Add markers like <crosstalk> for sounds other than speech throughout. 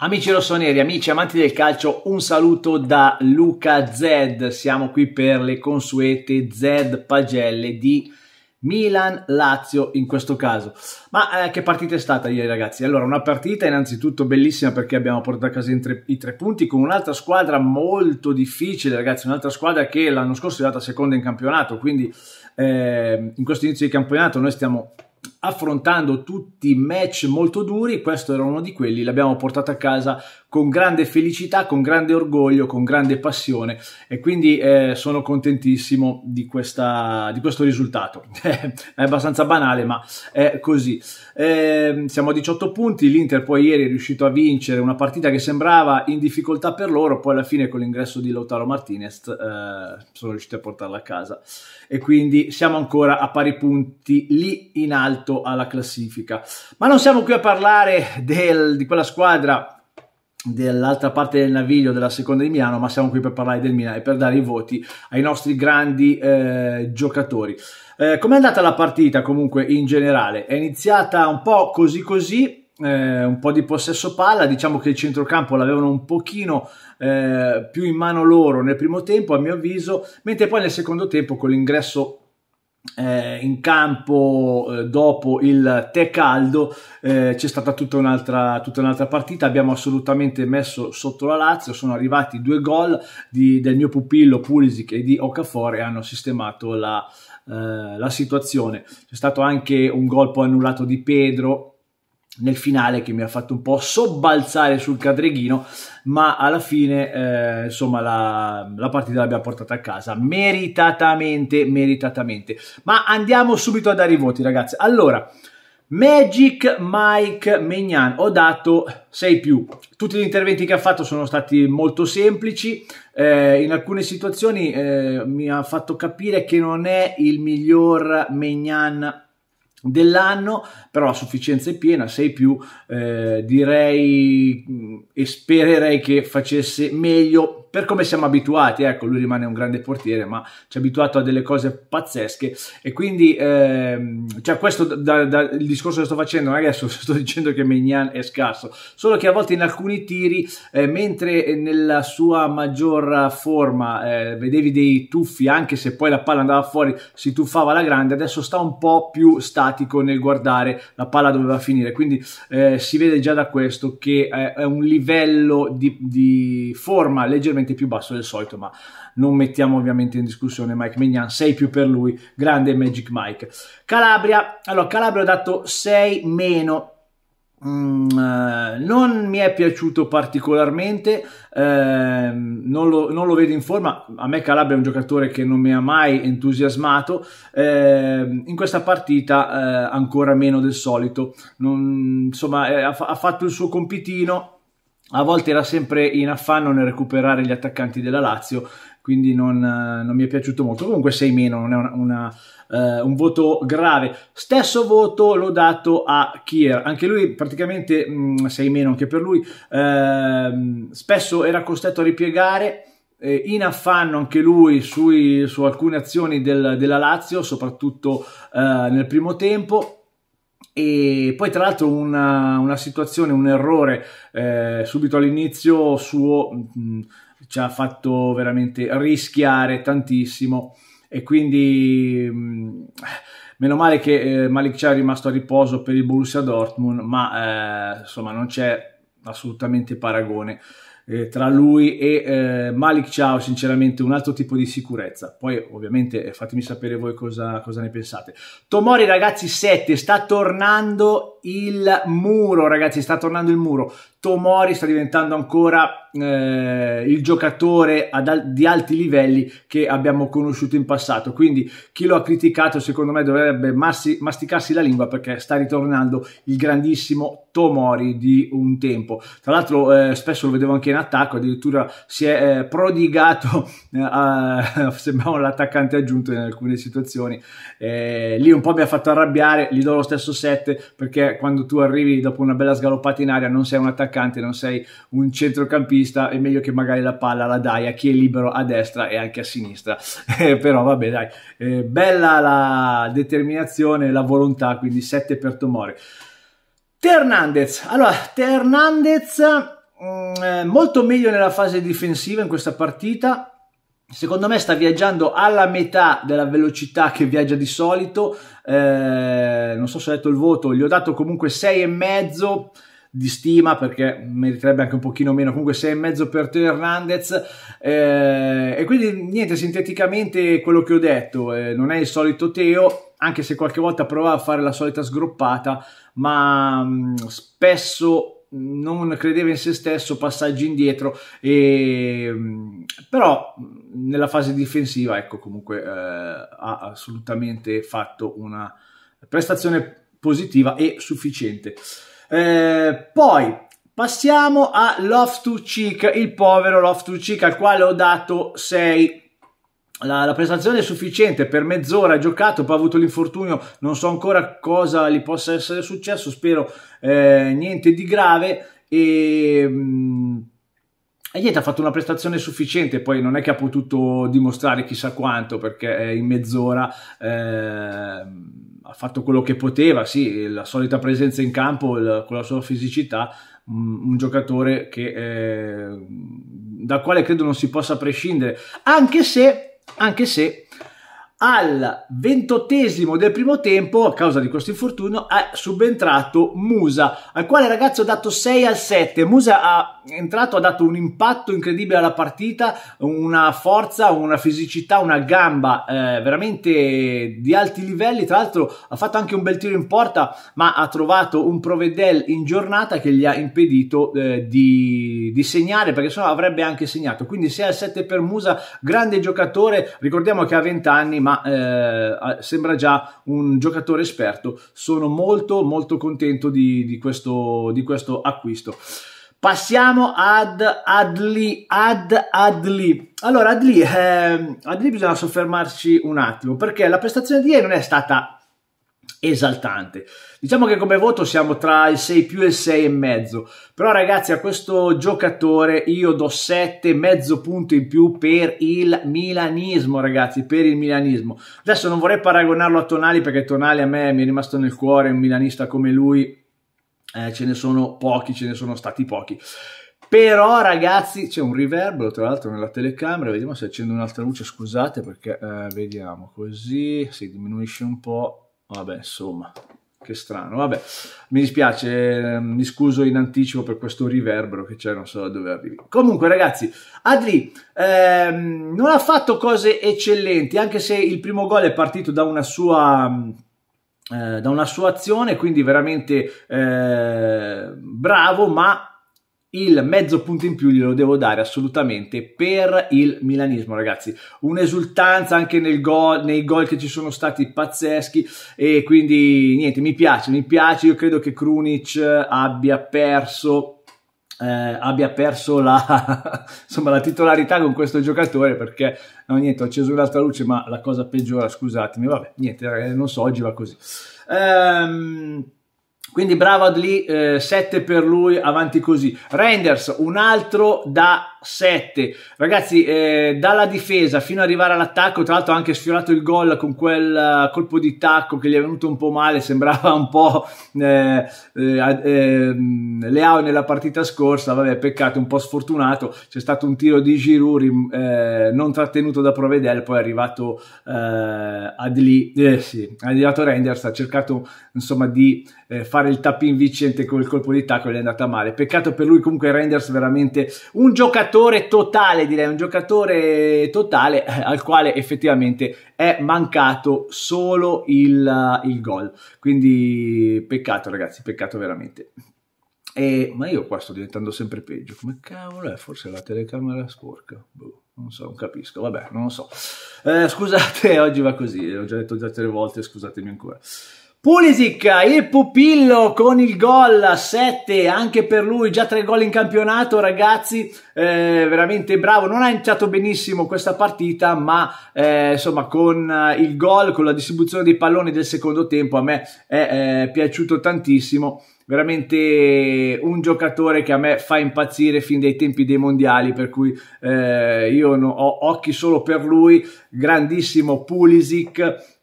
Amici rossoneri, amici amanti del calcio, un saluto da Luca Z. Siamo qui per le consuete Z pagelle di Milan-Lazio in questo caso. Ma eh, che partita è stata ieri ragazzi? Allora, una partita innanzitutto bellissima perché abbiamo portato a casa tre, i tre punti con un'altra squadra molto difficile ragazzi, un'altra squadra che l'anno scorso è stata seconda in campionato, quindi eh, in questo inizio di campionato noi stiamo affrontando tutti i match molto duri, questo era uno di quelli, l'abbiamo portato a casa con grande felicità, con grande orgoglio, con grande passione e quindi eh, sono contentissimo di, questa, di questo risultato. <laughs> Eh, è abbastanza banale ma è così. Eh, siamo a 18 punti, l'Inter poi ieri è riuscito a vincere una partita che sembrava in difficoltà per loro, poi alla fine con l'ingresso di Lautaro Martinez eh, sono riusciti a portarla a casa e quindi siamo ancora a pari punti lì in alto alla classifica. Ma non siamo qui a parlare del, di quella squadra dell'altra parte del naviglio della seconda di Milano, ma siamo qui per parlare del Milano e per dare i voti ai nostri grandi eh, giocatori. Eh, com'è andata la partita comunque in generale? È iniziata un po' così così, eh, un po' di possesso palla, diciamo che il centrocampo l'avevano un pochino eh, più in mano loro nel primo tempo a mio avviso, mentre poi nel secondo tempo con l'ingresso eh, in campo eh, dopo il tè caldo eh, c'è stata tutta un'altra, tutta un'altra, partita abbiamo assolutamente messo sotto la Lazio sono arrivati due gol di, del mio pupillo Pulisic e di e hanno sistemato la, eh, la situazione c'è stato anche un gol poi annullato di Pedro nel finale che mi ha fatto un po' sobbalzare sul cadreghino, ma alla fine, eh, insomma, la, la, partita l'abbiamo portata a casa meritatamente, meritatamente. Ma andiamo subito a dare i voti, ragazzi. Allora, Magic Mike Megnan, ho dato 6 più. Tutti gli interventi che ha fatto sono stati molto semplici, eh, in alcune situazioni eh, mi ha fatto capire che non è il miglior Megnan dell'anno, però a sufficienza è piena, 6 più, eh, direi e spererei che facesse meglio per come siamo abituati, ecco, lui rimane un grande portiere, ma ci ha abituato a delle cose pazzesche e quindi eh, cioè questo da, da, il discorso che sto facendo adesso <laughs> sto dicendo che Mignan è scarso, solo che a volte in alcuni tiri, eh, mentre nella sua maggior forma eh, vedevi dei tuffi, anche se poi la palla andava fuori, si tuffava la grande, adesso sta un po' più statico statico nel guardare la palla doveva finire. Quindi eh, si vede già da questo che eh, è un livello di, di, forma leggermente più basso del solito, ma non mettiamo ovviamente in discussione Mike Mignan, 6 più per lui, grande Magic Mike. Calabria, allora Calabria ha dato 6 meno Mm, eh, non mi è piaciuto particolarmente, eh, non, lo, non, lo, vedo in forma. A me Calabria è un giocatore che non mi ha mai entusiasmato. Eh, in questa partita eh, ancora meno del solito. Non, insomma, eh, ha, ha fatto il suo compitino. A volte era sempre in affanno nel recuperare gli attaccanti della Lazio quindi non, non, mi è piaciuto molto. Comunque 6 meno, non è una, una, eh, un voto grave. Stesso voto l'ho dato a Kier, anche lui praticamente 6 mm, meno, anche per lui. Eh, spesso era costretto a ripiegare eh, in affanno anche lui sui, su alcune azioni del, della Lazio, soprattutto eh, nel primo tempo. E poi, tra l'altro, una, una situazione, un errore eh, subito all'inizio suo. Mh, mm, ci ha fatto veramente rischiare tantissimo e quindi mh, mm, meno male che eh, Malik Cia è rimasto a riposo per il Borussia Dortmund ma eh, insomma non c'è assolutamente paragone eh, tra lui e eh, Malik Ciao sinceramente un altro tipo di sicurezza poi ovviamente eh, fatemi sapere voi cosa, cosa ne pensate Tomori ragazzi 7 sta tornando il muro ragazzi sta tornando il muro Tomori sta diventando ancora eh, il giocatore al di alti livelli che abbiamo conosciuto in passato. Quindi chi lo ha criticato, secondo me, dovrebbe masticarsi la lingua perché sta ritornando il grandissimo Tomori di un tempo. Tra l'altro, eh, spesso lo vedevo anche in attacco, addirittura si è eh, prodigato, eh, a, <laughs> sembrava l'attaccante aggiunto in alcune situazioni. Eh, lì un po' mi ha fatto arrabbiare, gli do lo stesso 7 perché quando tu arrivi dopo una bella sgaloppata in aria non sei un attaccante attaccante, non sei un centrocampista, è meglio che magari la palla la dai a chi è libero a destra e anche a sinistra. <laughs> Eh, però vabbè, dai, eh, bella la determinazione, la volontà, quindi 7 per Tomori. Ternandez, allora, Ternandez mm, eh, molto meglio nella fase difensiva in questa partita, Secondo me sta viaggiando alla metà della velocità che viaggia di solito. Eh, non so se ho detto il voto, gli ho dato comunque e 6,5 di stima perché meriterebbe anche un pochino meno, comunque mezzo per Teo Hernandez. Eh, e quindi niente, sinteticamente quello che ho detto, eh, non è il solito Teo, anche se qualche volta provava a fare la solita sgroppata, ma mh, mm, spesso non credeva in se stesso, passaggi indietro, e, mm, però mm, nella fase difensiva, ecco, comunque eh, ha assolutamente fatto una prestazione positiva e sufficiente. Eh, poi passiamo a Love to Cheek, il povero Love to Cheek al quale ho dato 6 la, la, prestazione è sufficiente per mezz'ora ha giocato, poi ha avuto l'infortunio, non so ancora cosa gli possa essere successo, spero eh, niente di grave e, mm, e, niente, ha fatto una prestazione sufficiente, poi non è che ha potuto dimostrare chissà quanto perché in mezz'ora... Eh, ha fatto quello che poteva, sì, la solita presenza in campo il, con la sua fisicità, mm, un, giocatore che, eh, dal quale credo non si possa prescindere, anche se, anche se al ventottesimo del primo tempo, a causa di questo infortunio, è subentrato Musa, al quale ragazzo ha dato 6 al 7. Musa ha entrato, ha dato un impatto incredibile alla partita, una forza, una fisicità, una gamba eh, veramente di alti livelli. Tra l'altro ha fatto anche un bel tiro in porta, ma ha trovato un Provedel in giornata che gli ha impedito eh, di, di segnare, perché sennò avrebbe anche segnato. Quindi 6 al 7 per Musa, grande giocatore, ricordiamo che ha 20 anni, ma eh, sembra già un giocatore esperto. Sono molto molto contento di, di, questo, di questo acquisto. Passiamo ad Adli. Ad Adli. Allora, Adli, eh, Adli bisogna soffermarci un attimo perché la prestazione di ieri non è stata esaltante. Diciamo che come voto siamo tra il 6 più e il 6 e mezzo, però ragazzi a questo giocatore io do 7 mezzo punto in più per il milanismo ragazzi, per il milanismo. Adesso non vorrei paragonarlo a Tonali perché Tonali a me mi è rimasto nel cuore, un milanista come lui eh, ce ne sono pochi, ce ne sono stati pochi. Però ragazzi c'è un riverbero tra l'altro nella telecamera, vediamo se accendo un'altra luce, scusate perché eh, vediamo così, si diminuisce un po' Vabbè, insomma, che strano. Vabbè, mi dispiace, ehm, mi scuso in anticipo per questo riverbero che c'è, non so da dove arrivi. Comunque, ragazzi, Adri ehm, non ha fatto cose eccellenti, anche se il primo gol è partito da una sua eh, da una sua azione, quindi veramente eh, bravo, ma il mezzo punto in più glielo devo dare assolutamente per il milanismo, ragazzi. Un'esultanza anche goal, nei gol che ci sono stati pazzeschi e quindi niente, mi piace, mi piace. Io credo che Krunic abbia perso eh, abbia perso la, <laughs> insomma, la, titolarità con questo giocatore perché no, niente, ho acceso un'altra luce ma la cosa peggiora scusatemi vabbè niente eh, non so oggi va così ehm, quindi Bravad lì eh, 7 per lui, avanti così. Renders un altro da 7. Ragazzi, eh, dalla difesa fino ad arrivare all'attacco, tra l'altro ha anche sfiorato il gol con quel eh, colpo di tacco che gli è venuto un po' male, sembrava un po' eh, eh ehm, Leao nella partita scorsa, vabbè, peccato, un po' sfortunato. C'è stato un tiro di Giroud eh, non trattenuto da Provedel, poi è arrivato eh, Adli, sì, è arrivato Renders, ha cercato insomma di eh, fare il tappin vincente con il colpo di tacco, gli è andata male. Peccato per lui comunque Renders veramente un giocatore totale, direi, un giocatore totale eh, al quale effettivamente è mancato solo il, eh, il gol. Quindi peccato ragazzi, peccato veramente. E, ma io qua sto diventando sempre peggio. Come cavolo è? Forse la telecamera sporca. Boh, non so, non capisco. Vabbè, non lo so. Eh, scusate, <laughs> oggi va così. L'ho già detto già tre volte, scusatemi ancora. Pulisic, il pupillo con il gol a 7, anche per lui, già tre gol in campionato ragazzi, eh, veramente bravo, non ha iniziato benissimo questa partita ma eh, insomma con eh, il gol, con la distribuzione dei palloni del secondo tempo a me è eh, piaciuto tantissimo veramente un giocatore che a me fa impazzire fin dai tempi dei mondiali, per cui eh, io no, ho occhi solo per lui, grandissimo Pulisic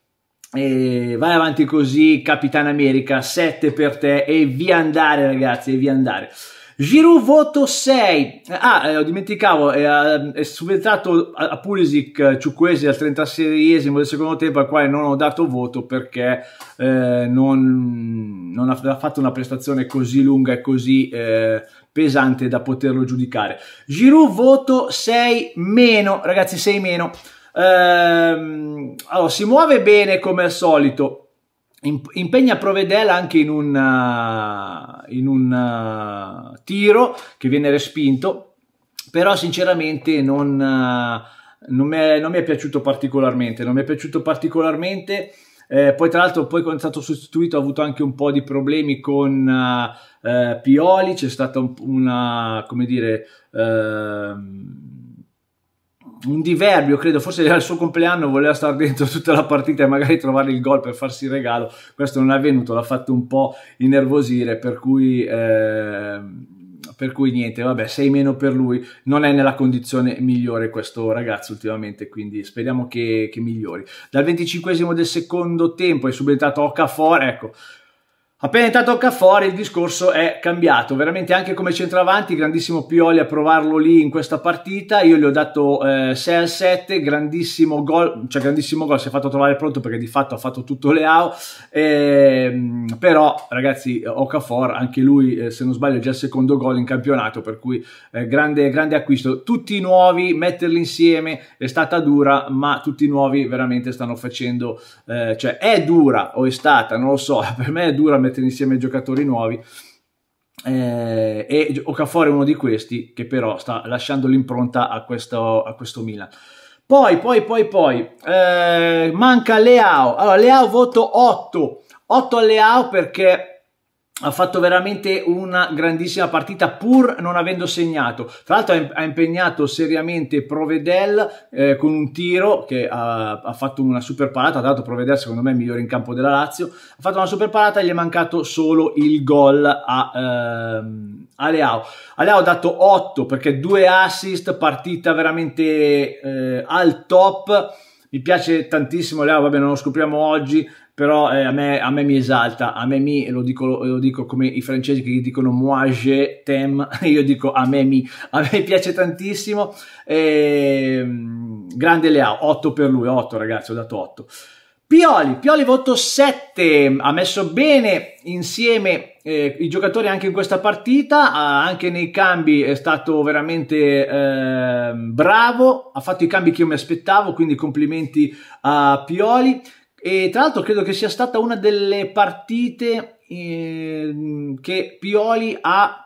e vai avanti così, Capitan America, 7 per te e via andare ragazzi, e via andare. Giroud voto 6. Ah, eh, dimenticavo, eh, è subentrato a, a Pulisic Ciuquesi eh, al 36esimo del secondo tempo al quale non ho dato voto perché eh, non, non, ha, fatto una prestazione così lunga e così eh, pesante da poterlo giudicare. Giroud voto 6 meno, ragazzi 6 meno. Ehm, allora, si muove bene come al solito. Impegna Provedel anche in un, eh, in un eh, tiro che viene respinto, però sinceramente non, eh, non, mi è, non, mi è, piaciuto particolarmente. Non mi è piaciuto particolarmente. Eh, poi, tra l'altro, poi quando è stato sostituito ha avuto anche un po' di problemi con uh, Pioli. C'è stata una, come dire, ehm, un diverbio, credo, forse era il suo compleanno voleva stare dentro tutta la partita e magari trovare il gol per farsi il regalo, questo non è avvenuto, l'ha fatto un po' innervosire, per cui... Eh, per cui niente, vabbè, 6 meno per lui, non è nella condizione migliore questo ragazzo ultimamente, quindi speriamo che, che migliori. Dal 25 del secondo tempo è subentrato Okafor, ecco, Appena intanto tocca fuori il discorso è cambiato, veramente anche come centravanti, grandissimo Pioli a provarlo lì in questa partita, io gli ho dato eh, 6 al 7, grandissimo gol, cioè grandissimo gol, si è fatto trovare pronto perché di fatto ha fatto tutto Leao, ehm, però ragazzi eh, Okafor anche lui eh, se non sbaglio è già il secondo gol in campionato, per cui eh, grande, grande acquisto, tutti i nuovi, metterli insieme è stata dura, ma tutti i nuovi veramente stanno facendo, eh, cioè è dura o è stata, non lo so, <laughs> per me è dura mettere insieme giocatori nuovi. Eh, e Okafor è uno di questi che però sta lasciando l'impronta a questo, a questo Milan. Poi, poi, poi, poi, eh, manca Leao. Allora, Leao voto 8. 8 a Leao perché ha fatto veramente una grandissima partita pur non avendo segnato. Tra l'altro ha impegnato seriamente Provedel eh, con un tiro che ha, ha, fatto una super parata, ha dato Provedel secondo me il migliore in campo della Lazio, ha fatto una super parata e gli è mancato solo il gol a ehm, Aleao. Aleao ha dato 8 perché due assist, partita veramente eh, al top mi piace tantissimo Leo, vabbè non lo scopriamo oggi, però eh, a, me, a, me, mi esalta, a me mi, lo dico, lo dico come i francesi che dicono moi je t'aime, <laughs> io dico a me mi, a me piace tantissimo, e, ehm, grande Leao, 8 per lui, 8 ragazzi, ho dato 8. Pioli, Pioli voto 7, ha messo bene insieme eh, i giocatori anche in questa partita, anche nei cambi è stato veramente eh, bravo, ha fatto i cambi che io mi aspettavo, quindi complimenti a Pioli. E tra l'altro credo che sia stata una delle partite eh, che Pioli ha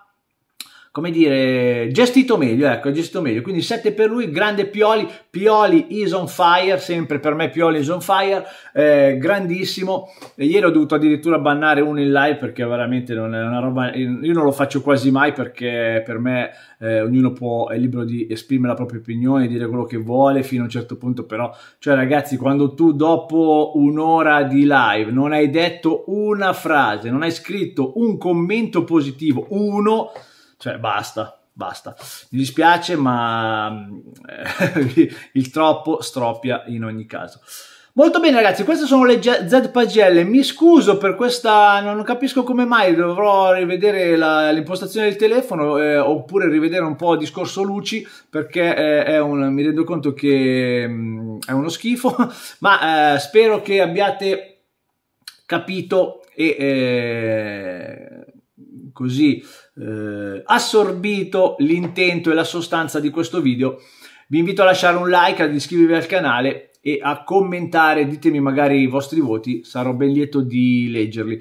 come dire, gestito meglio, ecco, gestito meglio. Quindi 7 per lui, grande Pioli, Pioli is on fire, sempre per me Pioli is on fire, eh, grandissimo. E ieri ho dovuto addirittura bannare uno in live perché veramente non è una roba, io non lo faccio quasi mai perché per me eh, ognuno può, è libero di esprimere la propria opinione, dire quello che vuole fino a un certo punto, però, cioè ragazzi, quando tu dopo un'ora di live non hai detto una frase, non hai scritto un commento positivo, uno cioè basta. Basta, mi dispiace, ma mm, eh, <laughs> il troppo stroppia in ogni caso. Molto bene ragazzi, queste sono le Z pagelle, mi scuso per questa, non capisco come mai, dovrò rivedere l'impostazione del telefono eh, oppure rivedere un po' il discorso luci perché eh, un, mi rendo conto che mh, mm, è uno schifo, <laughs> ma eh, spero che abbiate capito e eh, così eh, assorbito l'intento e la sostanza di questo video, vi invito a lasciare un like, ad iscrivervi al canale e a commentare, ditemi magari i vostri voti, sarò ben lieto di leggerli.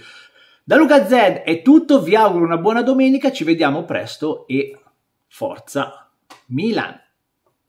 Da Luca Z è tutto, vi auguro una buona domenica, ci vediamo presto e forza Milan!